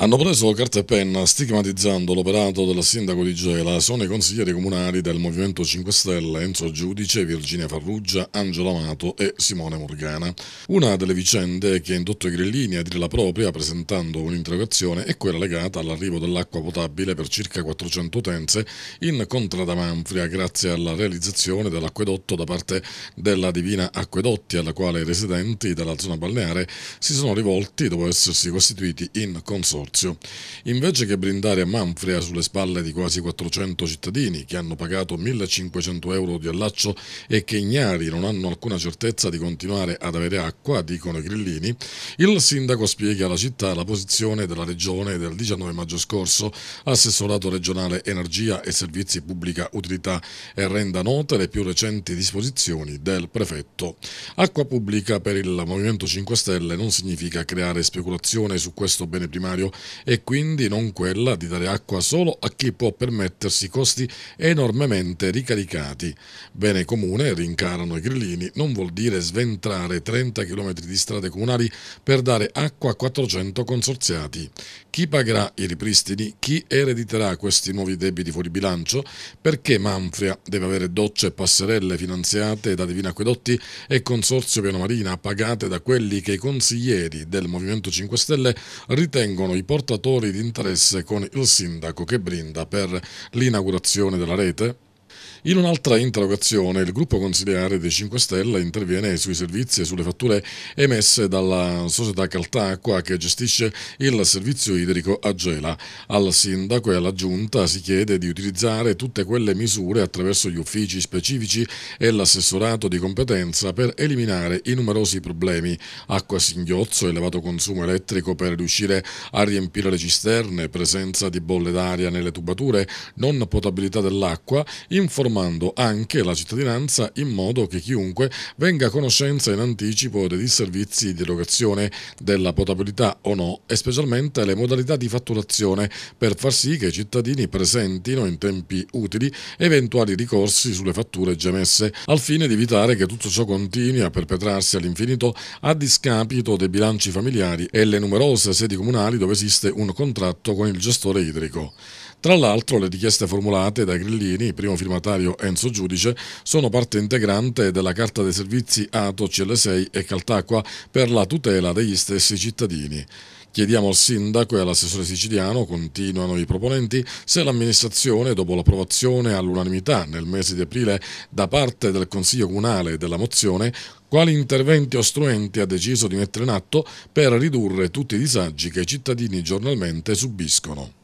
hanno preso carta e penna stigmatizzando l'operato del sindaco di Gela, sono i consiglieri comunali del Movimento 5 Stelle Enzo Giudice, Virginia Farrugia, Angelo Amato e Simone Morgana. Una delle vicende che ha indotto i grillini a dire la propria presentando un'interrogazione è quella legata all'arrivo dell'acqua potabile per circa 400 utenze in Contrada Manfria grazie alla realizzazione dell'acquedotto da parte della Divina Acquedotti alla quale i residenti della zona balneare si sono rivolti dopo essersi costituiti in consorzio Curzio. Invece che brindare a Manfrea sulle spalle di quasi 400 cittadini che hanno pagato 1500 euro di allaccio e che ignari non hanno alcuna certezza di continuare ad avere acqua, dicono i grillini, il sindaco spiega alla città la posizione della regione del 19 maggio scorso, assessorato regionale Energia e Servizi Pubblica Utilità e renda note le più recenti disposizioni del prefetto. Acqua pubblica per il Movimento 5 Stelle non significa creare speculazione su questo bene primario e quindi non quella di dare acqua solo a chi può permettersi costi enormemente ricaricati. Bene comune, rincarano i grillini, non vuol dire sventrare 30 km di strade comunali per dare acqua a 400 consorziati. Chi pagherà i ripristini? Chi erediterà questi nuovi debiti fuori bilancio? Perché Manfria deve avere docce e passerelle finanziate da Divina Acquedotti e Consorzio Piano Marina pagate da quelli che i consiglieri del Movimento 5 Stelle ritengono i portatori di interesse con il sindaco che brinda per l'inaugurazione della rete? In un'altra interrogazione il gruppo consigliere dei 5 Stelle interviene sui servizi e sulle fatture emesse dalla società Caltacqua che gestisce il servizio idrico a Gela. Al sindaco e alla giunta si chiede di utilizzare tutte quelle misure attraverso gli uffici specifici e l'assessorato di competenza per eliminare i numerosi problemi. Acqua singhiozzo, elevato consumo elettrico per riuscire a riempire le cisterne, presenza di bolle d'aria nelle tubature, non potabilità dell'acqua, informazioni raccomando anche la cittadinanza in modo che chiunque venga a conoscenza in anticipo dei disservizi di erogazione, della potabilità o no e specialmente le modalità di fatturazione per far sì che i cittadini presentino in tempi utili eventuali ricorsi sulle fatture già emesse, al fine di evitare che tutto ciò continui a perpetrarsi all'infinito a discapito dei bilanci familiari e le numerose sedi comunali dove esiste un contratto con il gestore idrico. Tra l'altro le richieste formulate da Grillini, primo firmatario Enzo Giudice, sono parte integrante della Carta dei Servizi ATO CL6 e Caltacqua per la tutela degli stessi cittadini. Chiediamo al sindaco e all'assessore siciliano, continuano i proponenti, se l'amministrazione, dopo l'approvazione all'unanimità nel mese di aprile da parte del Consiglio Comunale della mozione, quali interventi o strumenti ha deciso di mettere in atto per ridurre tutti i disagi che i cittadini giornalmente subiscono.